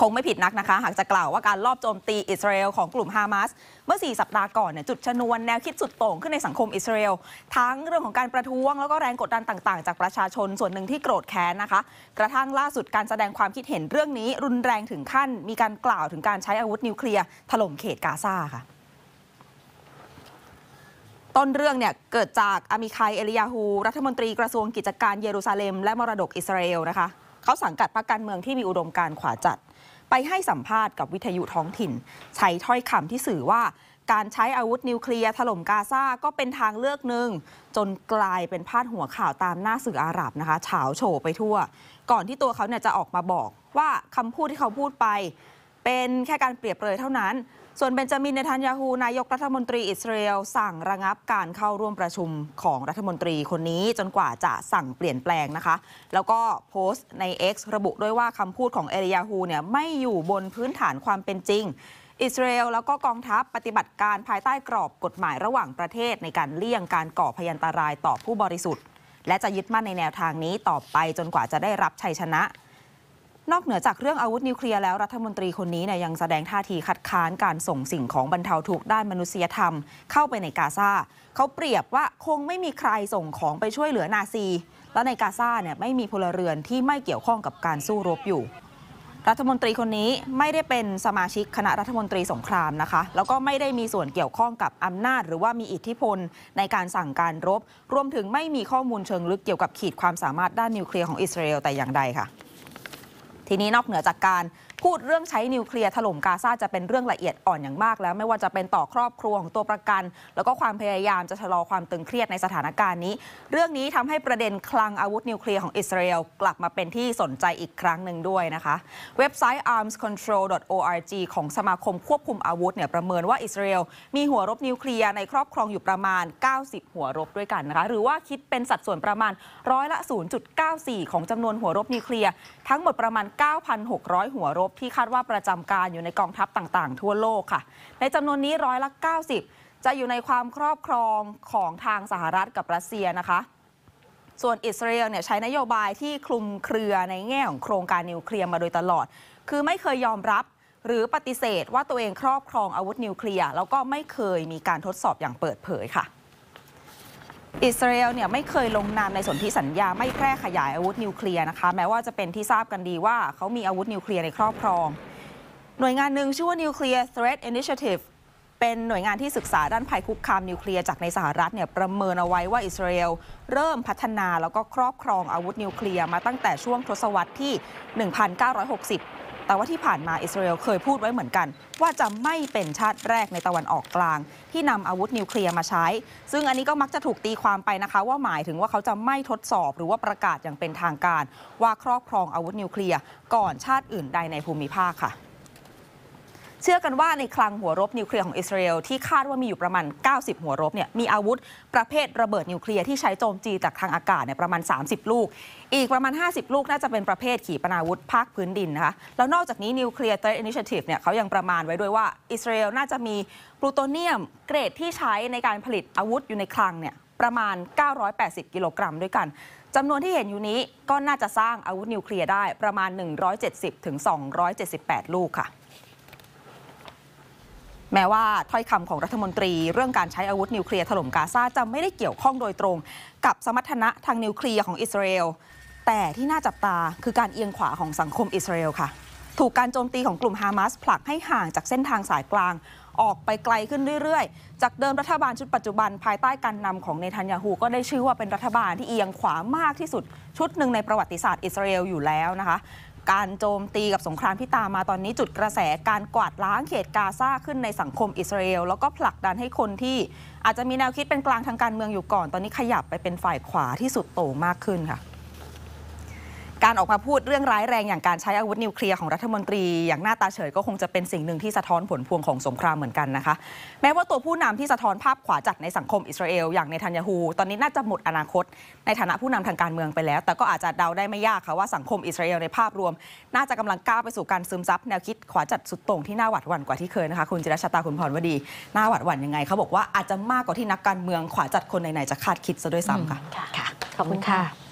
คงไม่ผิดนักนะคะ หากจะกล่าวว่าการลอบโจมตีอิสราเอลของกลุ่มฮามาสเมื่อ 4 สัปดาห์ก่อนเนี่ยจุดชนวนแนวคิดสุดโต่งขึ้นในสังคมอิสราเอลทั้งเรื่องของการประท้วงแล้วก็แรงกดดันต่างๆ จากประชาชนส่วนหนึ่งที่โกรธแค้นนะคะ กระทั่งล่าสุดการแสดงความคิดเห็นเรื่องนี้ รุนแรงถึงขั้นมีการกล่าวถึงการใช้อาวุธนิวเคลียร์ถล่มเขตกาซาค่ะต้นเรื่องเนี่ยเกิดจากอามิคายเอลียาฮูรัฐมนตรีกระทรวงกิจการเยรูซาเล็ม และมรดกอิสราเอลนะคะเขาสังกัดพรรคการเมืองที่มีอุดมการขวาจัด ไปให้สัมภาษณ์กับวิทยุท้องถิ่น ใช้ถ้อยคำที่สื่อว่า การใช้อาวุธนิวเคลียร์ถล่มกาซาก็เป็นทางเลือกหนึ่ง จนกลายเป็นพาดหัวข่าวตามหน้าสื่ออาหรับนะคะ เฉาโฉไปทั่ว ก่อนที่ตัวเขาเนี่ยจะออกมาบอกว่าคำพูดที่เขาพูดไปเป็นแค่การเปรียบเปรยเท่านั้น ส่วนเบนจามินเนทันยาฮูนายกรัฐมนตรีอิสราเอลสั่งระงับการเข้าร่วมประชุมของรัฐมนตรีคนนี้จนกว่าจะสั่งเปลี่ยนแปลงนะคะ แล้วก็โพสต์ใน X ระบุด้วยว่าคำพูดของเอริยาฮูเนี่ยไม่อยู่บนพื้นฐานความเป็นจริง อิสราเอลแล้วก็กองทัพปฏิบัติการภายใต้กรอบกฎหมายระหว่างประเทศ ในการเลี่ยงการก่อพยันตรายต่อผู้บริสุทธิ์และจะยึดมั่นในแนวทางนี้ต่อไปจนกว่าจะได้รับชัยชนะนอกเหนือจากเรื่องอาวุธนิวเคลียร์แล้วรัฐมนตรีคนนี้เนี่ยยังแสดงท่าทีคัดค้านการส่งสิ่งของบรรเทาทุกข์ด้านมนุษยธรรมเข้าไปในกาซาเขาเปรียบว่าคงไม่มีใครส่งของไปช่วยเหลือนาซีและในกาซาเนี่ยไม่มีพลเรือนที่ไม่เกี่ยวข้องกับการสู้รบอยู่ รัฐมนตรีคนนี้ไม่ได้เป็นสมาชิกคณะรัฐมนตรีสงครามนะคะแล้วก็ไม่ได้มีส่วนเกี่ยวข้องกับอำนาจหรือว่ามีอิทธิพลในการสั่งการรบ รวมถึงไม่มีข้อมูลเชิงลึกเกี่ยวกับขีดความสามารถด้านนิวเคลียร์ของอิสราเอลแต่อย่างใดค่ะทีนี้นอกเหนือจากการพูดเรื่องใช้นิวเคลียร์ถล่มกาซาจะเป็นเรื่องละเอียดอ่อนอย่างมากแล้ว ไม่ว่าจะเป็นต่อครอบครัวของตัวประกัน แล้วก็ความพยายามจะชะลอความตึงเครียดในสถานการณ์นี้ เรื่องนี้ทำให้ประเด็นคลังอาวุธนิวเคลียร์ของอิสราเอลกลับมาเป็นที่สนใจอีกครั้งหนึ่งด้วยนะคะ เว็บไซต์ armscontrol.org ของสมาคมควบคุมอาวุธเนี่ยประเมินว่าอิสราเอลมีหัวรบนิวเคลียร์ในครอบครองอยู่ประมาณ 90 หัวรบด้วยกันนะคะหรือว่าคิดเป็นสัดส่วนประมาณร้อยละ0.94ของจำนวนหัวรบนิวเคลียร์ทั้งหมดประมาณ 9,600 หัวรบบที่คาดว่าประจำการอยู่ในกองทัพต่างๆ ทั่วโลกค่ะ ในจำนวนนี้ร้อยละ90 จะอยู่ในความครอบครองของทางสหรัฐกับรัสเซียนะคะ ส่วนอิสราเอลเนี่ยใช้นโยบายที่คลุมเครือในแง่ของโครงการนิวเคลียร์มาโดยตลอด คือไม่เคยยอมรับหรือปฏิเสธว่าตัวเองครอบครองอาวุธนิวเคลียร์ แล้วก็ไม่เคยมีการทดสอบอย่างเปิดเผยค่ะอิสราเอลเนี่ยไม่เคยลงนามในสนธิสัญญาไม่แพร่ขยายอาวุธนิวเคลียร์นะคะแม้ว่าจะเป็นที่ทราบกันดีว่า เขามีอาวุธนิวเคลียร์ในครอบครอง หน่วยงานหนึ่งชื่อว่า Nuclear Threat Initiative เป็นหน่วยงานที่ศึกษาด้านภัยคุกคามนิวเคลียร์จากในสหรัฐเนี่ยประเมินเอาไว้ว่าอิสราเอลเริ่มพัฒนาแล้วก็ครอบครองอาวุธนิวเคลียร์มาตั้งแต่ช่วงทศวรรษที่ 1960แต่ว่าที่ผ่านมาอิสราเอลเคยพูดไว้เหมือนกัน ว่าจะไม่เป็นชาติแรกในตะวันออกกลาง ที่นำอาวุธนิวเคลียร์มาใช้ ซึ่งอันนี้ก็มักจะถูกตีความไปนะคะ ว่าหมายถึงว่าเขาจะไม่ทดสอบ หรือว่าประกาศอย่างเป็นทางการ ว่าครอบครองอาวุธนิวเคลียร์ ก่อนชาติอื่นใดในภูมิภาคค่ะเชื่อกันว่าในคลังหัวรบนิวเคลียร์ของอิสราเอลที่คาดว่ามีอยู่ประมาณ 90 หัวรบเนี่ยมีอาวุธประเภทระเบิดนิวเคลียร์ที่ใช้โจมจีจากทางอากาศเนี่ยประมาณ 30 ลูก อีกประมาณ 50 ลูกน่าจะเป็นประเภทขีปนาวุธภาคพื้นดินนะคะแล้วนอกจากนี้นิวเคลียร์เตอร์อินิชทีฟเนี่ยเขายังประมาณไว้ด้วยว่าอิสราเอลน่าจะมีปลูโตเนียมเกรดที่ใช้ในการผลิตอาวุธอยู่ในคลังเนี่ยประมาณ 980กิโลกรัมด้วยกันจำนวนที่เห็นอยู่นี้ก็น่าจะสร้างอาวุธนิวเคลียร์ได้ประมาณ 170-278 ลูกค่ะแม้ว่าถ้อยคำของรัฐมนตรี เรื่องการใช้อาวุธนิวเคลียร์ถล่มกาซาจะไม่ได้เกี่ยวข้องโดยตรง กับสมรรถนะทางนิวเคลียร์ของอิสราเอลแต่ที่น่าจับตาคือการเอียงขวาของสังคมอิสราเอลค่ะ ถูกการโจมตีของกลุ่มฮามาสผลักให้ห่างจากเส้นทางสายกลาง ออกไปไกลขึ้นเรื่อยๆ จากเดิมรัฐบาลชุดปัจจุบันภายใต้การนำของเนทันยาฮูก็ได้ชื่อว่าเป็นรัฐบาลที่เอียงขวามากที่สุด ชุดหนึ่งในประวัติศาสตร์อิสราเอลอยู่แล้วนะคะการโจมตีกับสงครามที่ตามมาตอนนี้จุดกระแสการกวาดล้างเขตกาซาขึ้นในสังคมอิสราเอล แล้วก็ผลักดันให้คนที่อาจจะมีแนวคิดเป็นกลางทางการเมืองอยู่ก่อน ตอนนี้ขยับไปเป็นฝ่ายขวาที่สุดโต่งมากขึ้นค่ะการออกมาพูดเรื่องร้ายแรงอย่างการใช้อาวุธนิวเคลียร์ของรัฐมนตรีอย่างหน้าตาเฉยก็คงจะเป็นสิ่งหนึ่งที่สะท้อนผลพวงของสงครามเหมือนกันนะคะแม้ว่าตัวผู้นำที่สะท้อนภาพขวาจัดในสังคมอิสราเอลอย่างในทันยาฮูตอนนี้น่าจะหมดอนาคตในฐานะผู้นำทางการเมืองไปแล้ว แต่ก็อาจจะเดาได้ไม่ยากค่ะว่าสังคมอิสราเอลในภาพรวม น่าจะกำลังก้าวไปสู่การซึมซับแนวคิดขวาจัดสุดโต่งที่น่าหวัดหวั่นกว่าที่เคยนะคะ คุณจิรชาตาคุณพรวดีน่าหวัดหวั่นยังไงเขาบอกว่าอาจจะมากกว่าที่นักการเมืองขวาจัดคนไหนๆจะคาดคิดซะด้วยซ้ำค่ะขอบคุณค่ะ